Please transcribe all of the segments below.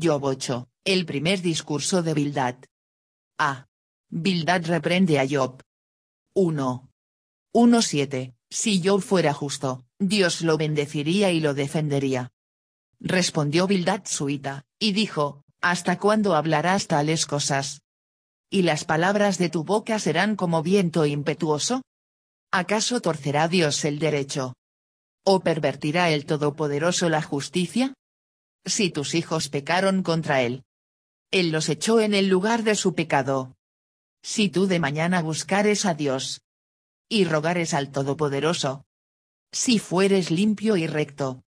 Job 8, el primer discurso de Bildad. A. Bildad reprende a Job. 1. 1-7, Si Job fuera justo, Dios lo bendeciría y lo defendería. Respondió Bildad suita, y dijo, ¿Hasta cuándo hablarás tales cosas? ¿Y las palabras de tu boca serán como viento impetuoso? ¿Acaso torcerá Dios el derecho? ¿O pervertirá el Todopoderoso la justicia? si tus hijos pecaron contra él. Él los echó en el lugar de su pecado. Si tú de mañana buscares a Dios. Y rogares al Todopoderoso. Si fueres limpio y recto.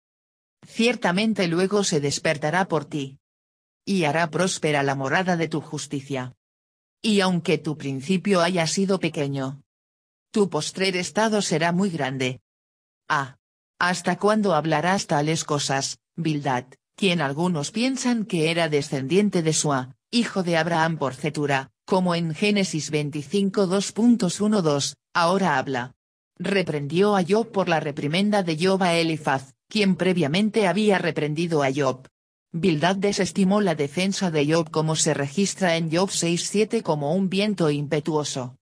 Ciertamente luego se despertará por ti. Y hará próspera la morada de tu justicia. Y aunque tu principio haya sido pequeño. Tu postrer estado será muy grande. Ah. ¿Hasta cuándo hablarás tales cosas, Bildad? quien algunos piensan que era descendiente de Suá, hijo de Abraham por Cetura, como en Génesis 25 2.12, ahora habla. Reprendió a Job por la reprimenda de Job a Elifaz, quien previamente había reprendido a Job. Bildad desestimó la defensa de Job como se registra en Job 6.7 como un viento impetuoso.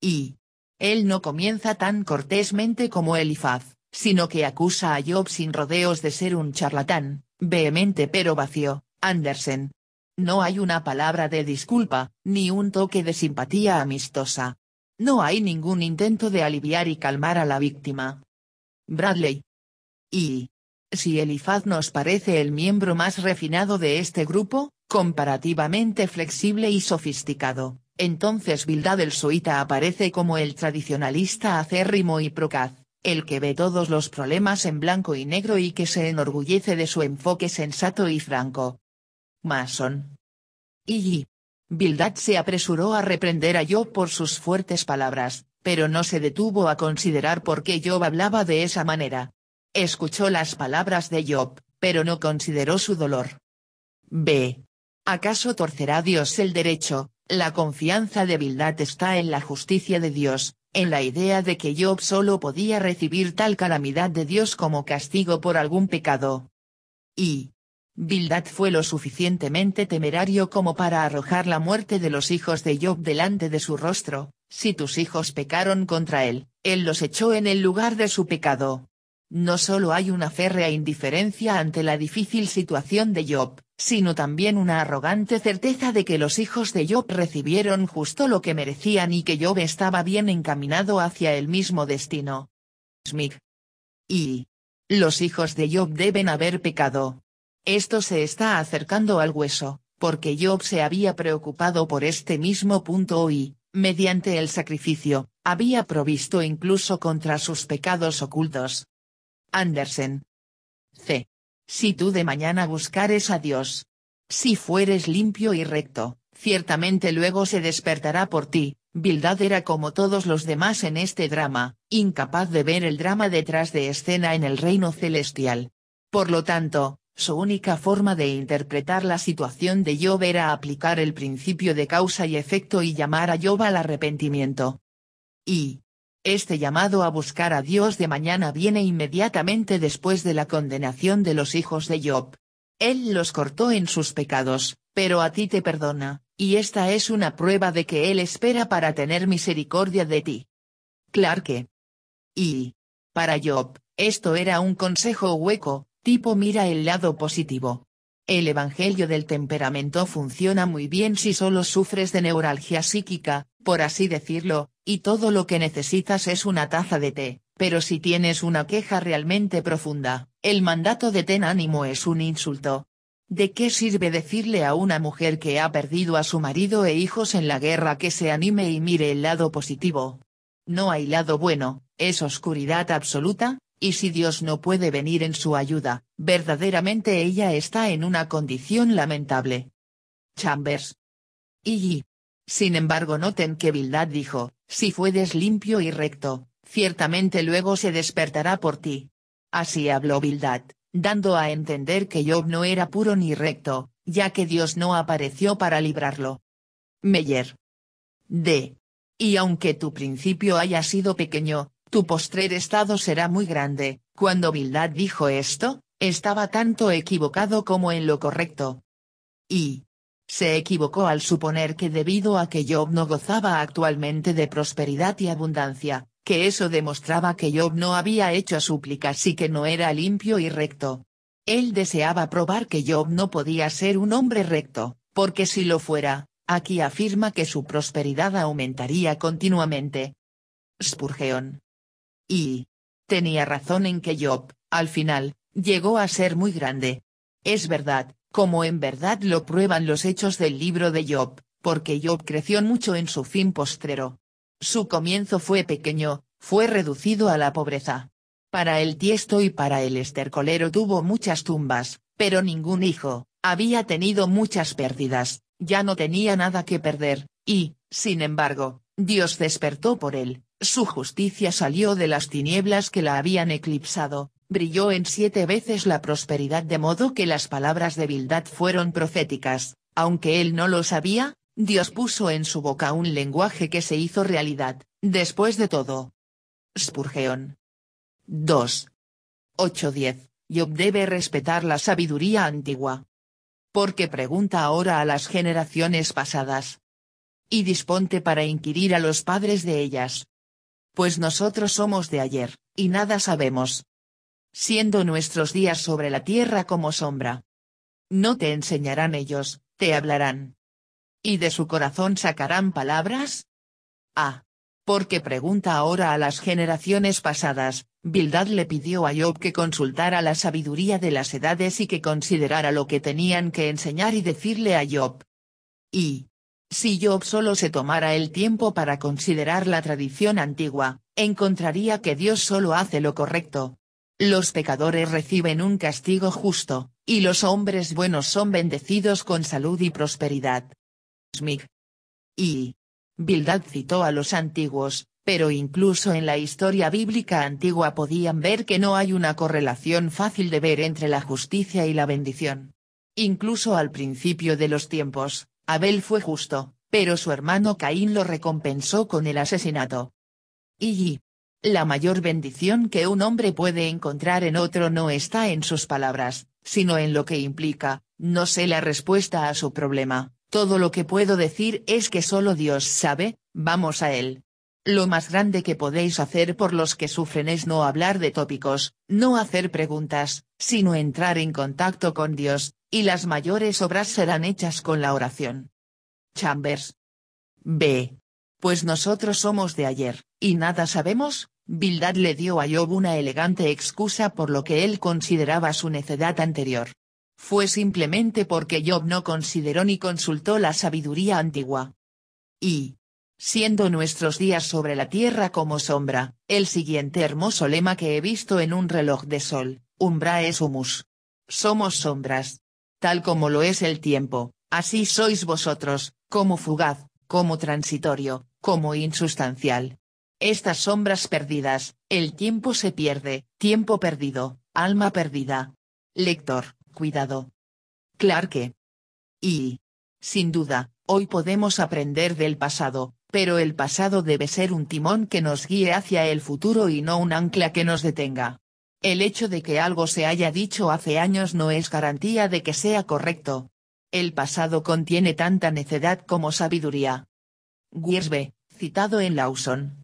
Y. Él no comienza tan cortésmente como Elifaz, sino que acusa a Job sin rodeos de ser un charlatán, Vehemente pero vacío, Andersen. No hay una palabra de disculpa, ni un toque de simpatía amistosa. No hay ningún intento de aliviar y calmar a la víctima. Bradley. Y. Si Elifaz nos parece el miembro más refinado de este grupo, comparativamente flexible y sofisticado, entonces Bildad el aparece como el tradicionalista acérrimo y procaz el que ve todos los problemas en blanco y negro y que se enorgullece de su enfoque sensato y franco. Mason. Y. Bildad se apresuró a reprender a Job por sus fuertes palabras, pero no se detuvo a considerar por qué Job hablaba de esa manera. Escuchó las palabras de Job, pero no consideró su dolor. B. ¿Acaso torcerá Dios el derecho? La confianza de Bildad está en la justicia de Dios, en la idea de que Job solo podía recibir tal calamidad de Dios como castigo por algún pecado. Y. Bildad fue lo suficientemente temerario como para arrojar la muerte de los hijos de Job delante de su rostro, si tus hijos pecaron contra él, él los echó en el lugar de su pecado. No solo hay una férrea indiferencia ante la difícil situación de Job, sino también una arrogante certeza de que los hijos de Job recibieron justo lo que merecían y que Job estaba bien encaminado hacia el mismo destino. Smith. Y. Los hijos de Job deben haber pecado. Esto se está acercando al hueso, porque Job se había preocupado por este mismo punto y, mediante el sacrificio, había provisto incluso contra sus pecados ocultos. Andersen. C. Si tú de mañana buscares a Dios. Si fueres limpio y recto, ciertamente luego se despertará por ti. Bildad era como todos los demás en este drama, incapaz de ver el drama detrás de escena en el reino celestial. Por lo tanto, su única forma de interpretar la situación de Job era aplicar el principio de causa y efecto y llamar a Job al arrepentimiento. Y, este llamado a buscar a Dios de mañana viene inmediatamente después de la condenación de los hijos de Job. Él los cortó en sus pecados, pero a ti te perdona, y esta es una prueba de que Él espera para tener misericordia de ti. Clarke. Y. Para Job, esto era un consejo hueco, tipo mira el lado positivo, el evangelio del temperamento funciona muy bien si solo sufres de neuralgia psíquica, por así decirlo, y todo lo que necesitas es una taza de té, pero si tienes una queja realmente profunda, el mandato de ten ánimo es un insulto. ¿De qué sirve decirle a una mujer que ha perdido a su marido e hijos en la guerra que se anime y mire el lado positivo? No hay lado bueno, es oscuridad absoluta, y si Dios no puede venir en su ayuda, verdaderamente ella está en una condición lamentable. Chambers. Y. Sin embargo noten que Bildad dijo, si fuedes limpio y recto, ciertamente luego se despertará por ti. Así habló Bildad, dando a entender que Job no era puro ni recto, ya que Dios no apareció para librarlo. Meyer. D. Y aunque tu principio haya sido pequeño, tu postrer estado será muy grande. Cuando Bildad dijo esto, estaba tanto equivocado como en lo correcto. Y. Se equivocó al suponer que debido a que Job no gozaba actualmente de prosperidad y abundancia, que eso demostraba que Job no había hecho súplicas y que no era limpio y recto. Él deseaba probar que Job no podía ser un hombre recto, porque si lo fuera, aquí afirma que su prosperidad aumentaría continuamente. Spurgeon, y tenía razón en que Job, al final, llegó a ser muy grande. Es verdad, como en verdad lo prueban los hechos del libro de Job, porque Job creció mucho en su fin postrero. Su comienzo fue pequeño, fue reducido a la pobreza. Para el tiesto y para el estercolero tuvo muchas tumbas, pero ningún hijo, había tenido muchas pérdidas, ya no tenía nada que perder, y, sin embargo, Dios despertó por él, su justicia salió de las tinieblas que la habían eclipsado, brilló en siete veces la prosperidad de modo que las palabras de Bildad fueron proféticas, aunque él no lo sabía, Dios puso en su boca un lenguaje que se hizo realidad, después de todo. Spurgeon. 2. 8.10. Job debe respetar la sabiduría antigua. Porque pregunta ahora a las generaciones pasadas. Y disponte para inquirir a los padres de ellas, pues nosotros somos de ayer, y nada sabemos. Siendo nuestros días sobre la tierra como sombra. No te enseñarán ellos, te hablarán. ¿Y de su corazón sacarán palabras? Ah. Porque pregunta ahora a las generaciones pasadas, Bildad le pidió a Job que consultara la sabiduría de las edades y que considerara lo que tenían que enseñar y decirle a Job. Y, si Job solo se tomara el tiempo para considerar la tradición antigua, encontraría que Dios solo hace lo correcto. Los pecadores reciben un castigo justo, y los hombres buenos son bendecidos con salud y prosperidad. Smith. Y. Bildad citó a los antiguos, pero incluso en la historia bíblica antigua podían ver que no hay una correlación fácil de ver entre la justicia y la bendición. Incluso al principio de los tiempos, Abel fue justo, pero su hermano Caín lo recompensó con el asesinato. Y. La mayor bendición que un hombre puede encontrar en otro no está en sus palabras, sino en lo que implica, no sé la respuesta a su problema, todo lo que puedo decir es que solo Dios sabe, vamos a Él. Lo más grande que podéis hacer por los que sufren es no hablar de tópicos, no hacer preguntas, sino entrar en contacto con Dios, y las mayores obras serán hechas con la oración. Chambers. B. Pues nosotros somos de ayer, y nada sabemos, Bildad le dio a Job una elegante excusa por lo que él consideraba su necedad anterior. Fue simplemente porque Job no consideró ni consultó la sabiduría antigua. Y, siendo nuestros días sobre la tierra como sombra, el siguiente hermoso lema que he visto en un reloj de sol, umbra es humus. Somos sombras. Tal como lo es el tiempo, así sois vosotros, como fugaz, como transitorio, como insustancial. Estas sombras perdidas, el tiempo se pierde, tiempo perdido, alma perdida. Lector, cuidado. Clarke. Y. Sin duda, hoy podemos aprender del pasado, pero el pasado debe ser un timón que nos guíe hacia el futuro y no un ancla que nos detenga. El hecho de que algo se haya dicho hace años no es garantía de que sea correcto. El pasado contiene tanta necedad como sabiduría. Wiersbe, citado en Lawson.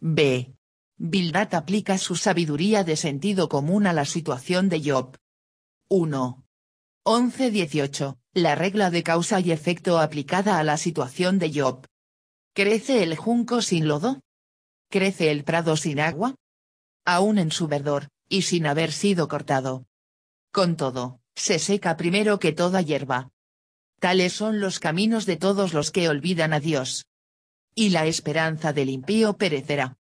B. Bildad aplica su sabiduría de sentido común a la situación de Job. 1. 11.18, la regla de causa y efecto aplicada a la situación de Job. ¿Crece el junco sin lodo? ¿Crece el prado sin agua? Aún en su verdor, y sin haber sido cortado. Con todo, se seca primero que toda hierba. Tales son los caminos de todos los que olvidan a Dios. Y la esperanza del impío perecerá.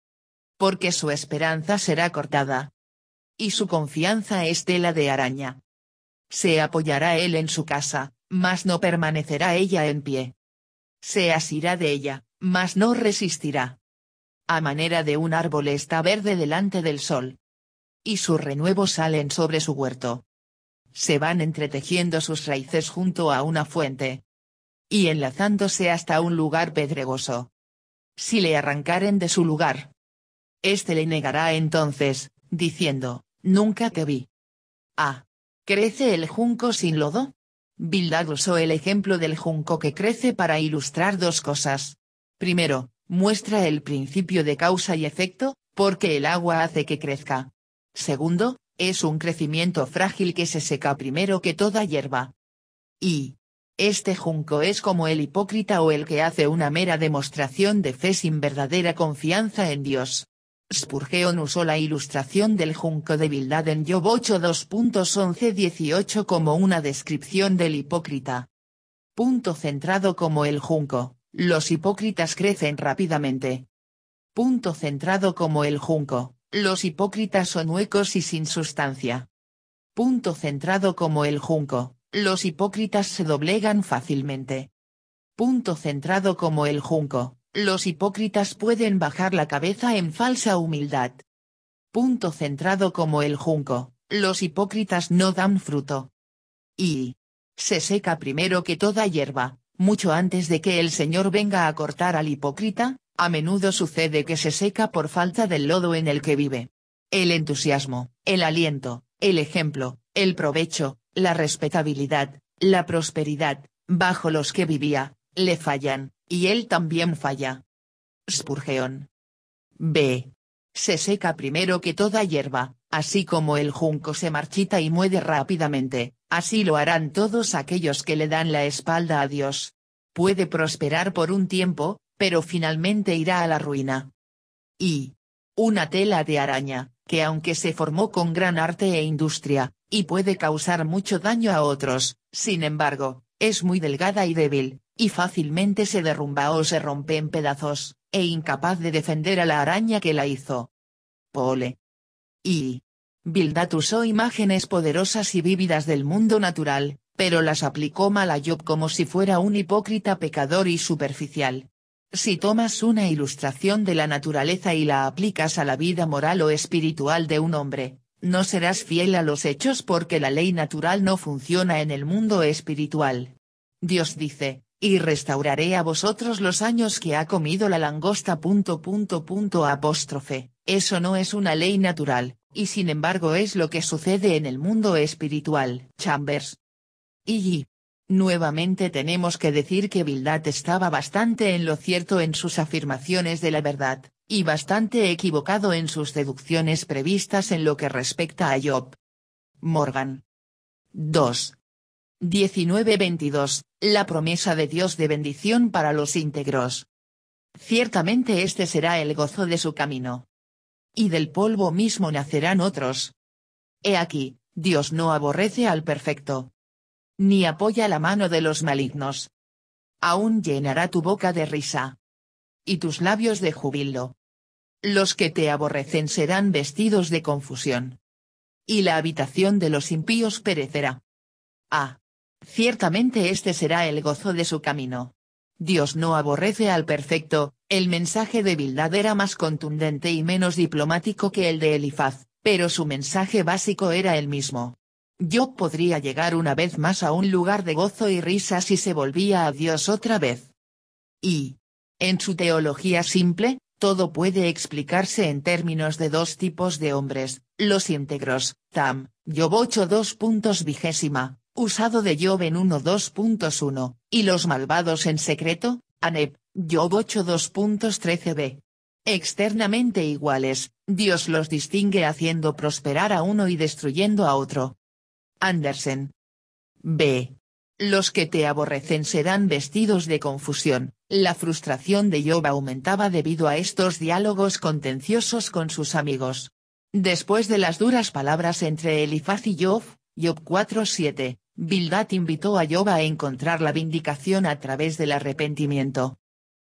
Porque su esperanza será cortada. Y su confianza es tela de araña. Se apoyará él en su casa, mas no permanecerá ella en pie. Se asirá de ella, mas no resistirá. A manera de un árbol está verde delante del sol. Y sus renuevos salen sobre su huerto. Se van entretejiendo sus raíces junto a una fuente. Y enlazándose hasta un lugar pedregoso. Si le arrancaren de su lugar. Este le negará entonces, diciendo, Nunca te vi. Ah. ¿Crece el junco sin lodo? Bildad usó el ejemplo del junco que crece para ilustrar dos cosas. Primero, muestra el principio de causa y efecto, porque el agua hace que crezca. Segundo, es un crecimiento frágil que se seca primero que toda hierba. Y. Este junco es como el hipócrita o el que hace una mera demostración de fe sin verdadera confianza en Dios. Spurgeon usó la ilustración del junco de Bildad en Job 18 como una descripción del hipócrita. Punto centrado como el junco los hipócritas crecen rápidamente. Punto centrado como el junco, los hipócritas son huecos y sin sustancia. Punto centrado como el junco, los hipócritas se doblegan fácilmente. Punto centrado como el junco, los hipócritas pueden bajar la cabeza en falsa humildad. Punto centrado como el junco, los hipócritas no dan fruto. Y se seca primero que toda hierba mucho antes de que el Señor venga a cortar al hipócrita, a menudo sucede que se seca por falta del lodo en el que vive. El entusiasmo, el aliento, el ejemplo, el provecho, la respetabilidad, la prosperidad, bajo los que vivía, le fallan, y él también falla. Spurgeon. B. Se seca primero que toda hierba, así como el junco se marchita y muere rápidamente, Así lo harán todos aquellos que le dan la espalda a Dios. Puede prosperar por un tiempo, pero finalmente irá a la ruina. Y. Una tela de araña, que aunque se formó con gran arte e industria, y puede causar mucho daño a otros, sin embargo, es muy delgada y débil, y fácilmente se derrumba o se rompe en pedazos, e incapaz de defender a la araña que la hizo. Pole. Y. Bildad usó imágenes poderosas y vívidas del mundo natural, pero las aplicó Malayob como si fuera un hipócrita pecador y superficial. Si tomas una ilustración de la naturaleza y la aplicas a la vida moral o espiritual de un hombre, no serás fiel a los hechos porque la ley natural no funciona en el mundo espiritual. Dios dice, y restauraré a vosotros los años que ha comido la langosta. Eso no es una ley natural, y sin embargo es lo que sucede en el mundo espiritual. Chambers. Y. Nuevamente tenemos que decir que Bildad estaba bastante en lo cierto en sus afirmaciones de la verdad, y bastante equivocado en sus deducciones previstas en lo que respecta a Job. Morgan. 2. 19-22, la promesa de Dios de bendición para los íntegros. Ciertamente este será el gozo de su camino y del polvo mismo nacerán otros. He aquí, Dios no aborrece al perfecto. Ni apoya la mano de los malignos. Aún llenará tu boca de risa. Y tus labios de júbilo. Los que te aborrecen serán vestidos de confusión. Y la habitación de los impíos perecerá. Ah. Ciertamente este será el gozo de su camino. Dios no aborrece al perfecto, el mensaje de Bildad era más contundente y menos diplomático que el de Elifaz, pero su mensaje básico era el mismo. Yo podría llegar una vez más a un lugar de gozo y risa si se volvía a Dios otra vez. Y, en su teología simple, todo puede explicarse en términos de dos tipos de hombres, los íntegros, Tam, puntos 2.20, usado de Job en 1.2.1, y los malvados en secreto, Anep. Job 8.2.13b. Externamente iguales, Dios los distingue haciendo prosperar a uno y destruyendo a otro. Andersen. B. Los que te aborrecen serán vestidos de confusión. La frustración de Job aumentaba debido a estos diálogos contenciosos con sus amigos. Después de las duras palabras entre Elifaz y Job, Job 4.7, Bildad invitó a Job a encontrar la vindicación a través del arrepentimiento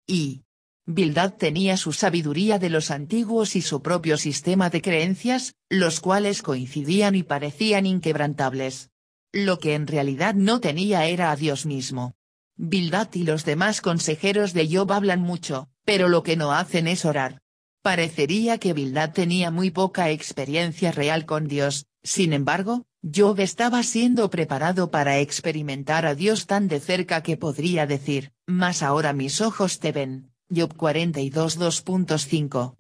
y Bildad tenía su sabiduría de los antiguos y su propio sistema de creencias, los cuales coincidían y parecían inquebrantables. Lo que en realidad no tenía era a Dios mismo. Bildad y los demás consejeros de Job hablan mucho, pero lo que no hacen es orar. Parecería que Bildad tenía muy poca experiencia real con Dios, sin embargo, Job estaba siendo preparado para experimentar a Dios tan de cerca que podría decir, «Más ahora mis ojos te ven. Job 2.5.